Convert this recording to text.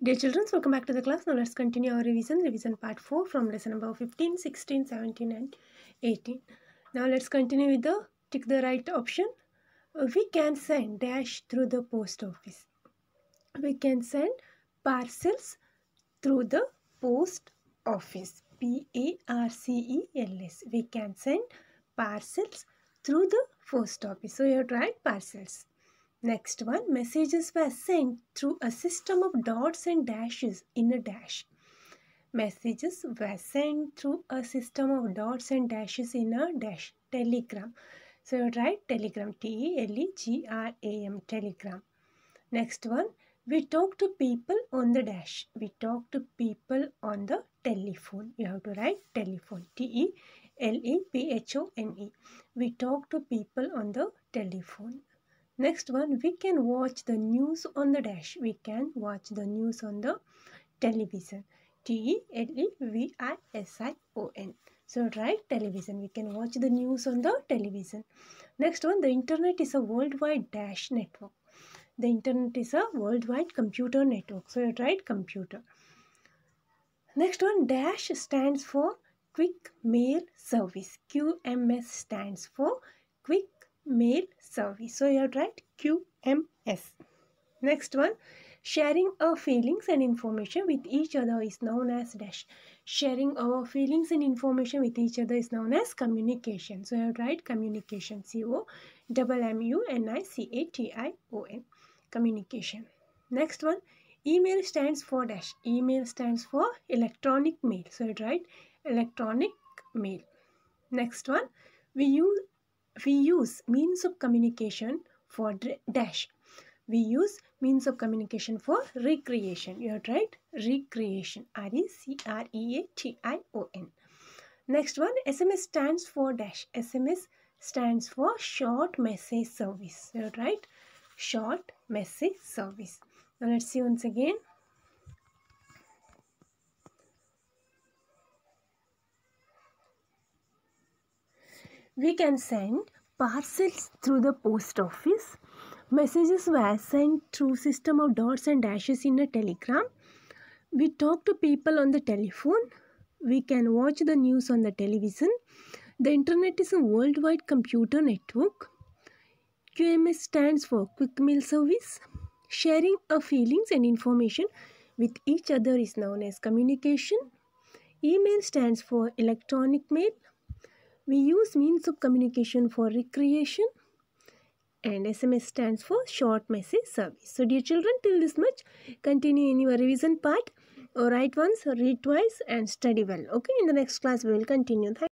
Dear children, welcome back to the class. Now let's continue our revision, revision part 4 from lesson number 15, 16, 17 and 18. Now let's continue with the, tick the right option. We can send dash through the post office. We can send parcels through the post office. P-A-R-C-E-L-S. We can send parcels through the post office. So you have write parcels. Next one, messages were sent through a system of dots and dashes in a dash. Messages were sent through a system of dots and dashes in a dash. Telegram. So you write telegram. T-E-L-E-G-R-A-M. Telegram. Next one, we talk to people on the dash. We talk to people on the telephone. You have to write telephone. T-E-L-E-P-H-O-N-E. -E. We talk to people on the telephone. Next one, we can watch the news on the dash. We can watch the news on the television. T-E-L-E-V-I-S-I-O-N. So right, television. We can watch the news on the television. Next one, the internet is a worldwide dash network. The internet is a worldwide computer network. So write computer. Next one, dash stands for quick mail service. QMS stands for quick mail service. So you have to write QMS. Next one, sharing our feelings and information with each other is known as dash. Sharing our feelings and information with each other is known as communication. So I have to write communication, C-O, double communication. Next one, email stands for dash. Email stands for electronic mail. So I write electronic mail. Next one, we use we use means of communication for dash we use means of communication for recreation you are right recreation r-e-c-r-e-a-t-i-o-n next one sms stands for dash sms stands for short message service you are right short message service now let's see once again we can send parcels through the post office. Messages were sent through system of dots and dashes in a telegram. We talk to people on the telephone. We can watch the news on the television. The internet is a worldwide computer network. QMS stands for Quick Mail Service. Sharing of feelings and information with each other is known as communication. Email stands for electronic mail. We use means of communication for recreation and SMS stands for short message service. So dear children, till this much, continue in your revision part. Write once, read twice and study well. Okay, in the next class we will continue. Thank